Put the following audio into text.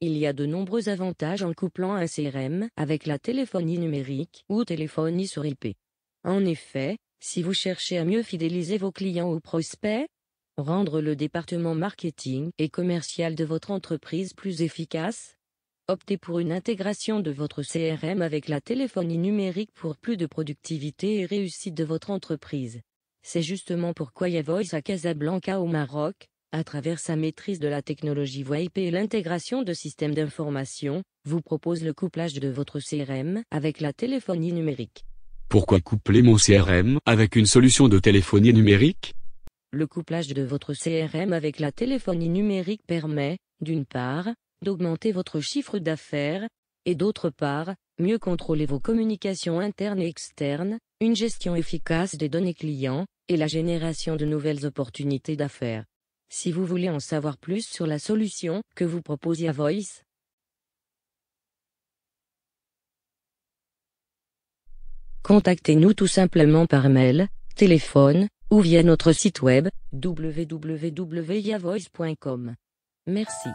Il y a de nombreux avantages en couplant un CRM avec la téléphonie numérique ou téléphonie sur IP. En effet, si vous cherchez à mieux fidéliser vos clients ou prospects, rendre le département marketing et commercial de votre entreprise plus efficace, optez pour une intégration de votre CRM avec la téléphonie numérique pour plus de productivité et réussite de votre entreprise. C'est justement pourquoi Yavoice à Casablanca au Maroc, à travers sa maîtrise de la technologie VoIP et l'intégration de systèmes d'information, vous propose le couplage de votre CRM avec la téléphonie numérique. Pourquoi coupler mon CRM avec une solution de téléphonie numérique Le couplage de votre CRM avec la téléphonie numérique permet, d'une part, d'augmenter votre chiffre d'affaires, et d'autre part, mieux contrôler vos communications internes et externes, une gestion efficace des données clients, et la génération de nouvelles opportunités d'affaires. Si vous voulez en savoir plus sur la solution que vous propose Voice, contactez-nous tout simplement par mail, téléphone, ou via notre site web www.yavoice.com. Merci.